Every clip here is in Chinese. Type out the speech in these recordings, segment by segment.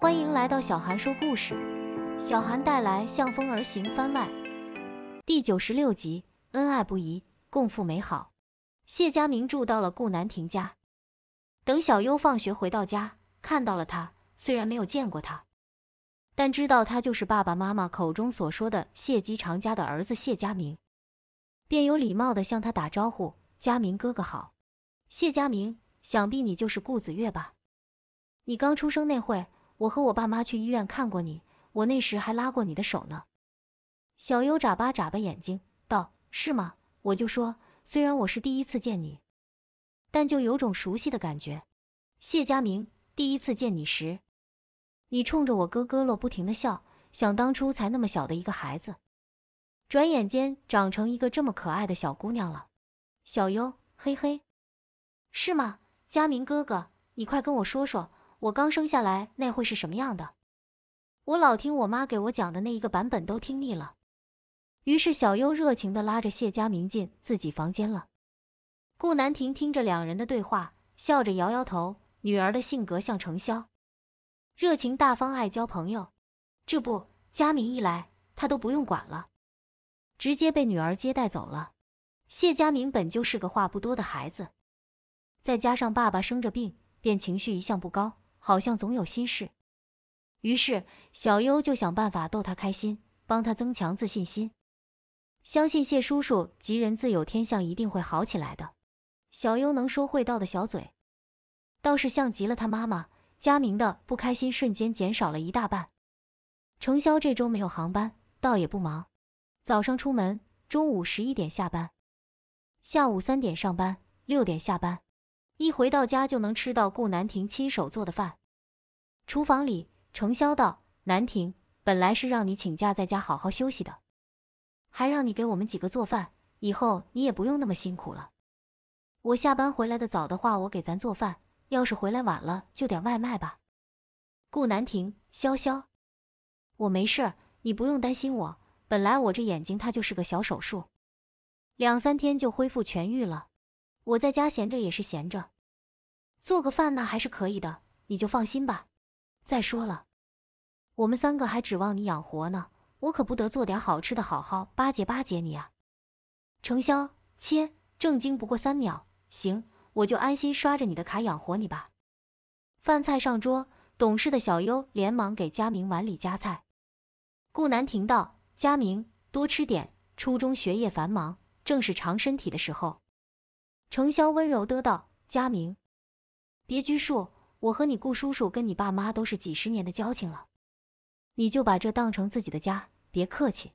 欢迎来到小韩说故事，小韩带来《向风而行》番外第九十六集，恩爱不移，共赴美好。谢佳明住到了顾南亭家，等小优放学回到家，看到了他，虽然没有见过他，但知道他就是爸爸妈妈口中所说的谢基长家的儿子谢佳明，便有礼貌的向他打招呼：“佳明哥哥好。”谢佳明，想必你就是顾子月吧？你刚出生那会。我和我爸妈去医院看过你，我那时还拉过你的手呢。小优眨巴眨巴眼睛，道：“是吗？我就说，虽然我是第一次见你，但就有种熟悉的感觉。谢佳明，第一次见你时，你冲着我哥哥洛不停的笑。想当初才那么小的一个孩子，转眼间长成一个这么可爱的小姑娘了。小优，嘿嘿，是吗？佳明哥哥，你快跟我说说。”我刚生下来那会是什么样的？我老听我妈给我讲的那一个版本都听腻了。于是小优热情的拉着谢佳明进自己房间了。顾南亭听着两人的对话，笑着摇摇头，女儿的性格像程潇，热情大方，爱交朋友。这不，佳明一来，他都不用管了，直接被女儿接待走了。谢佳明本就是个话不多的孩子，再加上爸爸生着病，便情绪一向不高。好像总有心事，于是小优就想办法逗他开心，帮他增强自信心，相信谢叔叔吉人自有天相，一定会好起来的。小优能说会道的小嘴，倒是像极了他妈妈佳明的，不开心瞬间减少了一大半。程潇这周没有航班，倒也不忙，早上出门，中午十一点下班，下午三点上班，六点下班。一回到家就能吃到顾南亭亲手做的饭。厨房里，程潇道：“南亭，本来是让你请假在家好好休息的，还让你给我们几个做饭。以后你也不用那么辛苦了。我下班回来的早的话，我给咱做饭；要是回来晚了，就点外卖吧。”顾南亭，潇潇，我没事儿，你不用担心我。本来我这眼睛它就是个小手术，两三天就恢复痊愈了。我在家闲着也是闲着，做个饭那还是可以的，你就放心吧。再说了，我们三个还指望你养活呢，我可不得做点好吃的，好好巴结巴结你啊。程潇，切，正经不过三秒，行，我就安心刷着你的卡养活你吧。饭菜上桌，懂事的小优连忙给佳明碗里夹菜。顾南亭道：“佳明，多吃点，初中学业繁忙，正是长身体的时候。”程潇温柔的道：“佳明，别拘束，我和你顾叔叔跟你爸妈都是几十年的交情了，你就把这当成自己的家，别客气。”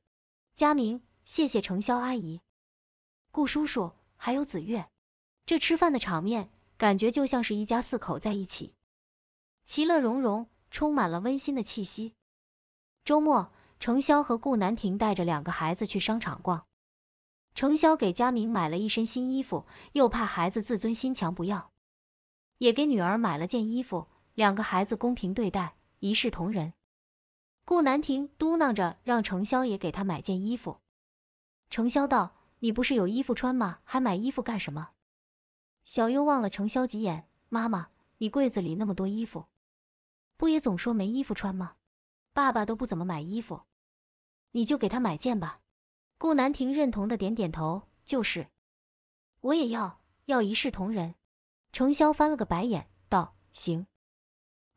佳明，谢谢程潇阿姨、顾叔叔，还有子月，这吃饭的场面，感觉就像是一家四口在一起，其乐融融，充满了温馨的气息。周末，程潇和顾南亭带着两个孩子去商场逛。程潇给佳明买了一身新衣服，又怕孩子自尊心强，不要，也给女儿买了件衣服，两个孩子公平对待，一视同仁。顾南亭嘟囔着让程潇也给他买件衣服。程潇道：“你不是有衣服穿吗？还买衣服干什么？”小优望了程潇几眼，妈妈，你柜子里那么多衣服，不也总说没衣服穿吗？爸爸都不怎么买衣服，你就给他买件吧。顾南亭认同的点点头，就是，我也要要一视同仁。程潇翻了个白眼，道：“行，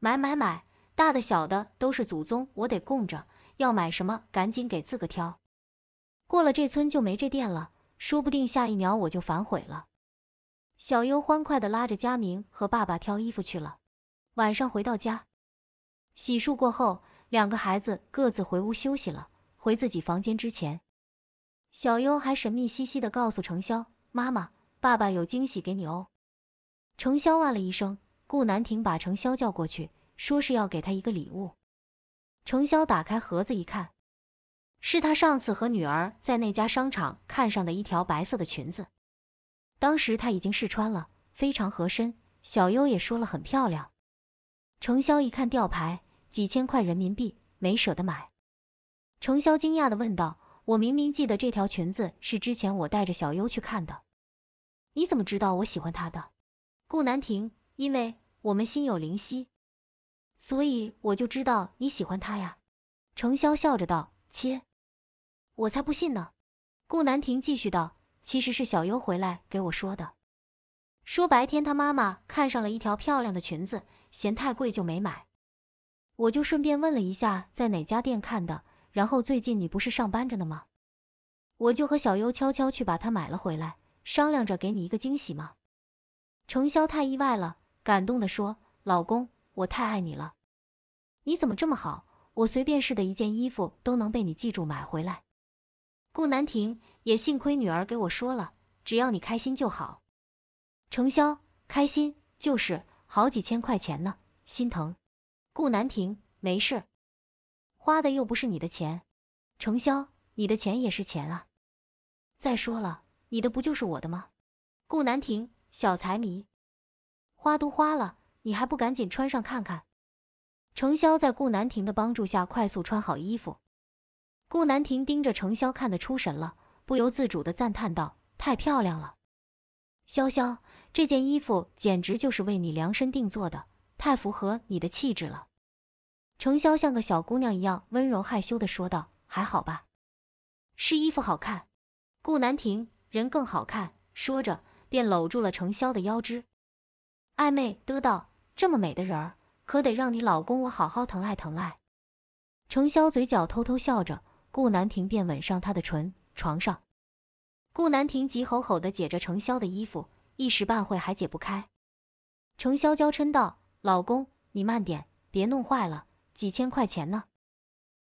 买买买，大的小的都是祖宗，我得供着。要买什么，赶紧给自个挑。过了这村就没这店了，说不定下一秒我就反悔了。”小优欢快的拉着佳明和爸爸挑衣服去了。晚上回到家，洗漱过后，两个孩子各自回屋休息了。回自己房间之前。小优还神秘兮兮的告诉程潇：“妈妈，爸爸有惊喜给你哦。”程潇哇了一声。顾南亭把程潇叫过去，说是要给他一个礼物。程潇打开盒子一看，是他上次和女儿在那家商场看上的一条白色的裙子，当时他已经试穿了，非常合身。小优也说了很漂亮。程潇一看吊牌，几千块人民币，没舍得买。程潇惊讶的问道。我明明记得这条裙子是之前我带着小优去看的，你怎么知道我喜欢她的？顾南亭，因为我们心有灵犀，所以我就知道你喜欢她呀。程潇笑着道：“切，我才不信呢。”顾南亭继续道：“其实是小优回来给我说的，说白天她妈妈看上了一条漂亮的裙子，嫌太贵就没买，我就顺便问了一下在哪家店看的。”然后最近你不是上班着呢吗？我就和小优悄悄去把它买了回来，商量着给你一个惊喜嘛。程潇太意外了，感动地说：“老公，我太爱你了，你怎么这么好？我随便试的一件衣服都能被你记住买回来。”顾南亭也幸亏女儿给我说了，只要你开心就好。程潇开心就是好几千块钱呢，心疼。顾南亭没事。花的又不是你的钱，程潇，你的钱也是钱啊！再说了，你的不就是我的吗？顾南亭，小财迷，花都花了，你还不赶紧穿上看看？程潇在顾南亭的帮助下快速穿好衣服，顾南亭盯着程潇看得出神了，不由自主地赞叹道：“太漂亮了，潇潇，这件衣服简直就是为你量身定做的，太符合你的气质了。”程潇像个小姑娘一样温柔害羞地说道：“还好吧，是衣服好看，顾南亭人更好看。”说着便搂住了程潇的腰肢，暧昧的道：“这么美的人儿，可得让你老公我好好疼爱疼爱。”程潇嘴角偷偷笑着，顾南亭便吻上她的唇。床上，顾南亭急吼吼地解着程潇的衣服，一时半会还解不开。程潇娇嗔道：“老公，你慢点，别弄坏了。”几千块钱呢？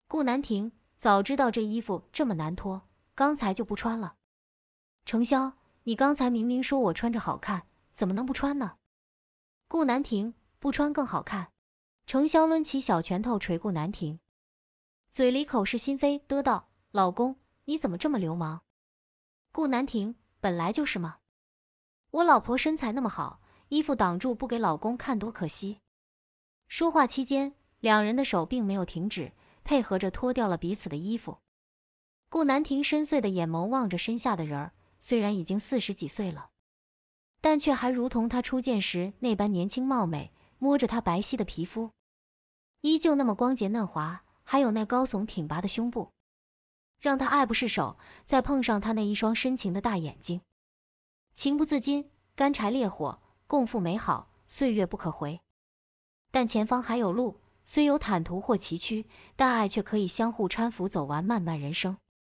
顾南亭，早知道这衣服这么难脱，刚才就不穿了。程潇，你刚才明明说我穿着好看，怎么能不穿呢？顾南亭，不穿更好看。程潇抡起小拳头捶顾南亭，嘴里口是心非地道：“老公，你怎么这么流氓？”顾南亭本来就是嘛，我老婆身材那么好，衣服挡住不给老公看多可惜。说话期间。两人的手并没有停止，配合着脱掉了彼此的衣服。顾南亭深邃的眼眸望着身下的人儿，虽然已经四十几岁了，但却还如同他初见时那般年轻貌美。摸着她白皙的皮肤，依旧那么光洁嫩滑，还有那高耸挺拔的胸部，让他爱不释手。再碰上他那一双深情的大眼睛，情不自禁，干柴烈火，共赴美好，岁月不可回。但前方还有路。虽有坦途或崎岖，但爱却可以相互搀扶，走完漫漫人生。